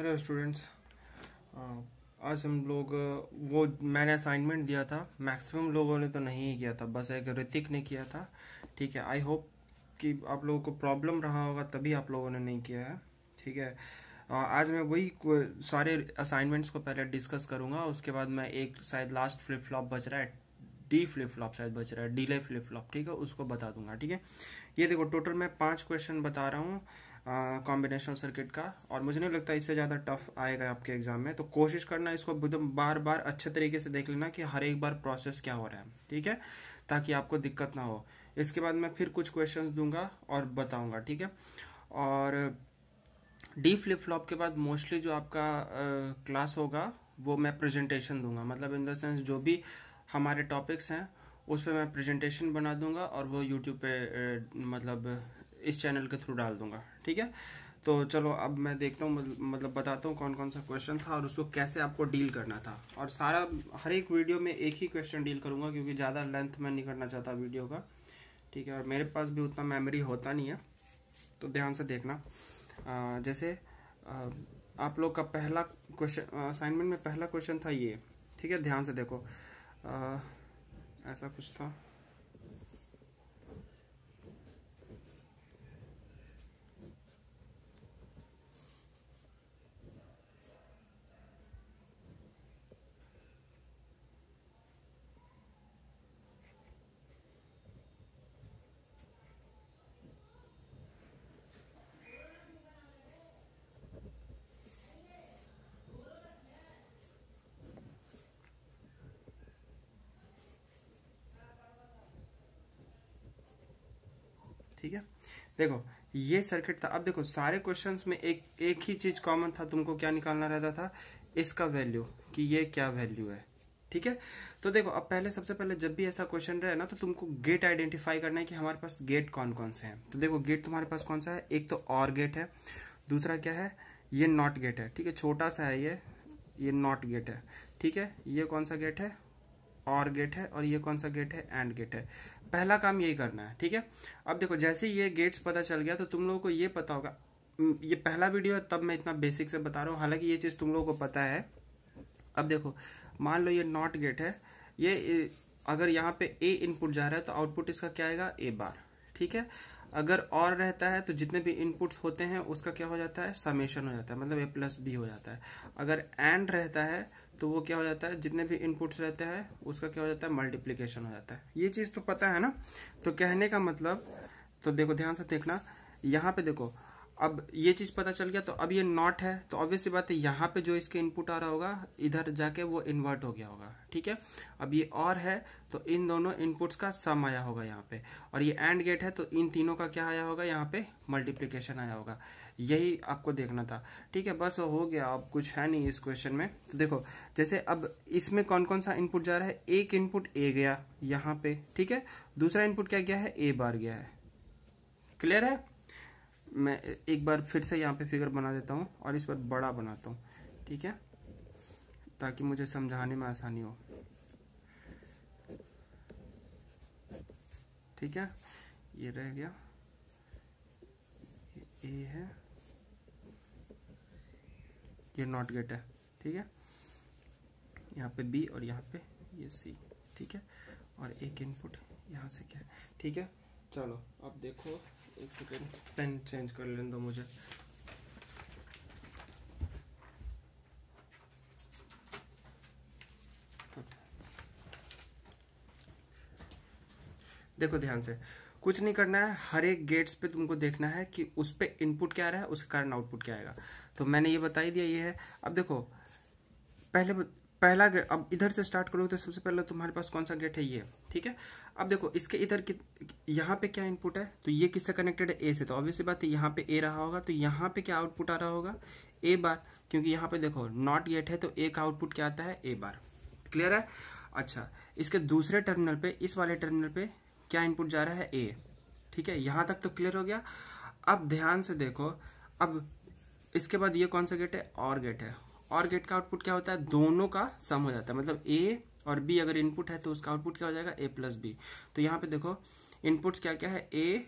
hello students uh, आज हम लोग uh, वो मैंने असाइनमेंट दिया था मैक्सिमम लोगों ने तो नहीं किया था बस एक ऋतिक ने किया था ठीक है आई होप कि आप लोगों को प्रॉब्लम रहा होगा तभी आप लोगों ने नहीं किया है ठीक है uh, आज मैं वही सारे असाइनमेंट्स को पहले डिस्कस करूंगा उसके बाद मैं एक शायद लास्ट फ्लिप फ्लॉप बच रहा है डी फ्लिप फ्लॉप शायद बच रहा है डीले फ्लिप फ्लॉप ठीक है उसको बता दूंगा ठीक है ये देखो टोटल मैं पाँच क्वेश्चन बता रहा हूँ कॉम्बिनेशनल सर्किट का और मुझे नहीं लगता इससे ज़्यादा टफ आएगा आपके एग्जाम में तो कोशिश करना इसको एकदम बार बार अच्छे तरीके से देख लेना कि हर एक बार प्रोसेस क्या हो रहा है ठीक है ताकि आपको दिक्कत ना हो इसके बाद मैं फिर कुछ क्वेश्चन दूंगा और बताऊँगा ठीक है और डी फ्लिप फ्लॉप के बाद मोस्टली जो आपका क्लास होगा वो मैं प्रेजेंटेशन दूंगा मतलब इन द सेंस जो भी हमारे टॉपिक्स हैं उस पर मैं प्रेजेंटेशन बना दूंगा और वो यूट्यूब पे मतलब इस चैनल के थ्रू डाल दूंगा ठीक है तो चलो अब मैं देखता हूँ मतलब, मतलब बताता हूँ कौन कौन सा क्वेश्चन था और उसको कैसे आपको डील करना था और सारा हर एक वीडियो में एक ही क्वेश्चन डील करूँगा क्योंकि ज़्यादा लेंथ में नहीं करना चाहता वीडियो का ठीक है और मेरे पास भी उतना मेमोरी होता नहीं है तो ध्यान से देखना आ, जैसे आ, आप लोग का पहला क्वेश्चन असाइनमेंट में पहला क्वेश्चन था ये ठीक है ध्यान से देखो आ, ऐसा कुछ था ठीक है देखो ये सर्किट था अब देखो सारे क्वेश्चन में एक एक ही चीज कॉमन था तुमको क्या निकालना रहता था इसका वैल्यू कि ये क्या वैल्यू है ठीक है तो देखो अब पहले सबसे पहले जब भी ऐसा क्वेश्चन रहे ना तो तुमको गेट आइडेंटिफाई करना है कि हमारे पास गेट कौन कौन से हैं तो देखो गेट तुम्हारे पास कौन सा है एक तो और गेट है दूसरा क्या है ये नॉट गेट है ठीक है छोटा सा है ये ये नॉट गेट है ठीक है ये कौन सा गेट है और गेट है और ये कौन सा गेट है एंड गेट है पहला काम यही करना है ठीक है अब देखो जैसे ये गेट्स पता चल गया तो तुम लोगों को ये पता होगा हम्म, ये पहला वीडियो है तब मैं इतना बेसिक से बता रहा हूँ हालांकि ये चीज़ तुम लोगों को पता है अब देखो मान लो ये नॉट गेट है ये अगर यहाँ पे ए इनपुट जा रहा है तो आउटपुट इसका क्या आएगा ए बार ठीक है अगर और रहता है तो जितने भी इनपुट्स होते हैं उसका क्या हो जाता है समेशन हो जाता है मतलब ए प्लस बी हो जाता है अगर एंड रहता है तो वो क्या हो जाता है जितने भी इनपुट्स रहते हैं उसका क्या हो जाता है मल्टीप्लीकेशन हो जाता है ये चीज़ तो पता है ना तो कहने का मतलब तो देखो ध्यान से देखना यहाँ पे देखो अब ये चीज़ पता चल गया तो अब ये नॉट है तो ऑब्वियस सी बात है यहाँ पे जो इसके इनपुट आ रहा होगा इधर जाके वो इन्वर्ट हो गया होगा ठीक है अब ये और है तो इन दोनों इनपुट्स का सम आया होगा यहाँ पे और ये एंड गेट है तो इन तीनों का क्या आया होगा यहाँ पे मल्टीप्लीकेशन आया होगा यही आपको देखना था ठीक है बस हो गया अब कुछ है नहीं इस क्वेश्चन में तो देखो जैसे अब इसमें कौन कौन सा इनपुट जा रहा है एक इनपुट ए गया यहाँ पे ठीक है दूसरा इनपुट क्या गया है ए बार गया है क्लियर है मैं एक बार फिर से यहाँ पे फिगर बना देता हूँ और इस बार बड़ा बनाता हूँ ठीक है ताकि मुझे समझाने में आसानी हो ठीक है ये रह गया ये है ये नॉट गेट है ठीक है यहाँ पे बी और यहाँ पे ये सी ठीक है और एक इनपुट यहाँ से क्या है ठीक है चलो अब देखो एक सेकेंड पेन चेंज कर लेने दो मुझे देखो ध्यान से कुछ नहीं करना है हर एक गेट्स पे तुमको देखना है कि उस पर इनपुट क्या आ रहा है उसके कारण आउटपुट क्या आएगा तो मैंने ये बता ही दिया ये है अब देखो पहले पहला गेट अब इधर से स्टार्ट करोगे तो सबसे पहले तुम्हारे पास कौन सा गेट है ये ठीक है अब देखो इसके इधर यहाँ पे क्या इनपुट है तो ये किससे कनेक्टेड है ए से तो ऑब्वियसली बात है यहाँ पे ए रहा होगा तो यहाँ पे क्या आउटपुट आ रहा होगा ए बार क्योंकि यहाँ पे देखो नॉट गेट है तो ए का आउटपुट क्या आता है ए बार क्लियर है अच्छा इसके दूसरे टर्मिनल पे इस वाले टर्मिनल पे क्या इनपुट जा रहा है ए ठीक है यहाँ तक तो क्लियर हो गया अब ध्यान से देखो अब इसके बाद ये कौन सा गेट है और गेट है और गेट का आउटपुट क्या होता है दोनों का सम हो जाता है मतलब ए और बी अगर इनपुट है तो उसका आउटपुट क्या हो जाएगा ए प्लस बी तो यहाँ पे देखो इनपुट्स क्या क्या है ए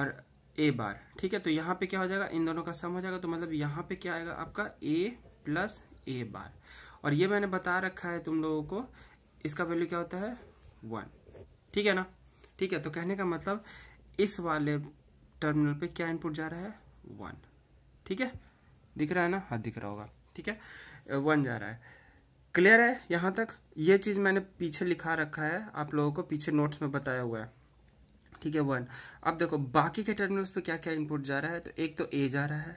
और ए बार ठीक है तो यहाँ पे क्या हो जाएगा इन दोनों का सम हो जाएगा तो मतलब यहाँ पे क्या आएगा आपका ए प्लस ए बार और ये मैंने बता रखा है तुम लोगों को इसका वैल्यू क्या होता है वन ठीक है ना ठीक है तो कहने का मतलब इस वाले टर्मिनल पे क्या इनपुट जा रहा है वन ठीक है दिख रहा है ना हाँ दिख रहा होगा ठीक है वन जा रहा है क्लियर है यहाँ तक ये चीज़ मैंने पीछे लिखा रखा है आप लोगों को पीछे नोट्स में बताया हुआ है ठीक है वन अब देखो बाकी के टर्मिनल्स पे क्या क्या इनपुट जा रहा है तो एक तो ए जा रहा है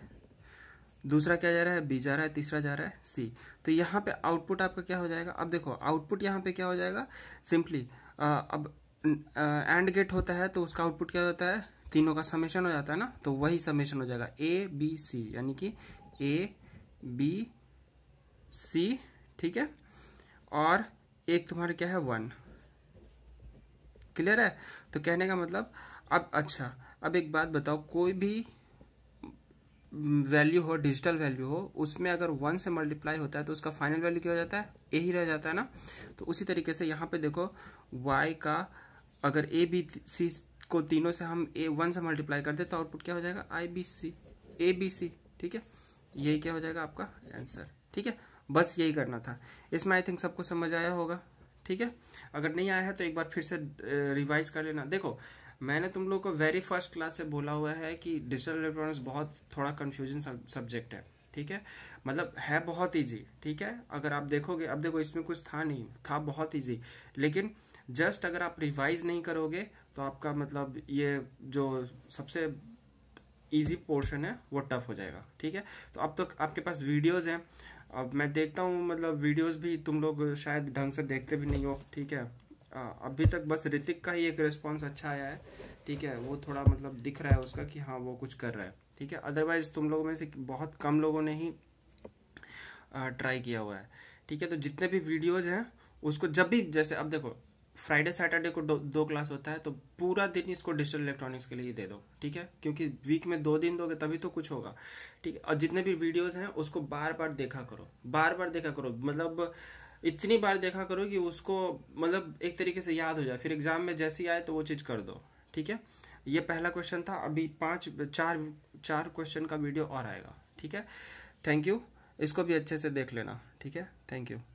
दूसरा क्या जा रहा है बी जा रहा है तीसरा जा रहा है सी तो यहाँ पे आउटपुट आपका क्या हो जाएगा अब देखो आउटपुट यहाँ पे क्या हो जाएगा सिंपली अब एंड गेट होता है तो उसका आउटपुट क्या होता है तीनों का समेशन हो जाता है ना तो वही समेशन हो जाएगा ए बी सी यानी कि ए बी सी ठीक है और एक तुम्हारा क्या है वन क्लियर है तो कहने का मतलब अब अच्छा अब एक बात बताओ कोई भी वैल्यू हो डिजिटल वैल्यू हो उसमें अगर वन से मल्टीप्लाई होता है तो उसका फाइनल वैल्यू क्या हो जाता है ए ही रह जाता है ना तो उसी तरीके से यहाँ पे देखो वाई का अगर ए बी सी को तीनों से हम ए वन से मल्टीप्लाई कर दे तो आउटपुट क्या हो जाएगा आई B C A B C ठीक है यही क्या हो जाएगा आपका आंसर ठीक है बस यही करना था इसमें आई थिंक सबको समझ आया होगा ठीक है अगर नहीं आया है तो एक बार फिर से रिवाइज कर लेना देखो मैंने तुम लोग को वेरी फर्स्ट क्लास से बोला हुआ है कि डिजिटल इलेक्ट्रॉनिक्स बहुत थोड़ा कन्फ्यूजन सब्जेक्ट है ठीक है मतलब है बहुत ईजी ठीक है अगर आप देखोगे अब देखो इसमें कुछ था नहीं था बहुत ईजी लेकिन जस्ट अगर आप रिवाइज नहीं करोगे तो आपका मतलब ये जो सबसे ईजी पोर्शन है वो टफ हो जाएगा ठीक है तो अब तक तो आपके पास वीडियोज़ हैं अब मैं देखता हूँ मतलब वीडियोज़ भी तुम लोग शायद ढंग से देखते भी नहीं हो ठीक है अभी तक बस ऋतिक का ही एक रिस्पॉन्स अच्छा आया है ठीक है वो थोड़ा मतलब दिख रहा है उसका कि हाँ वो कुछ कर रहा है ठीक है अदरवाइज तुम लोगों में से बहुत कम लोगों ने ही ट्राई किया हुआ है ठीक है तो जितने भी वीडियोज़ हैं उसको जब भी जैसे अब देखो फ्राइडे सैटरडे को दो, दो क्लास होता है तो पूरा दिन इसको डिजिटल इलेक्ट्रॉनिक्स के लिए दे दो ठीक है क्योंकि वीक में दो दिन दोगे तभी तो कुछ होगा ठीक है और जितने भी वीडियोस हैं उसको बार बार देखा करो बार बार देखा करो मतलब इतनी बार देखा करो कि उसको मतलब एक तरीके से याद हो जाए फिर एग्जाम में जैसी आए तो वो चीज़ कर दो ठीक है ये पहला क्वेश्चन था अभी पाँच चार चार क्वेश्चन का वीडियो और आएगा ठीक है थैंक यू इसको भी अच्छे से देख लेना ठीक है थैंक यू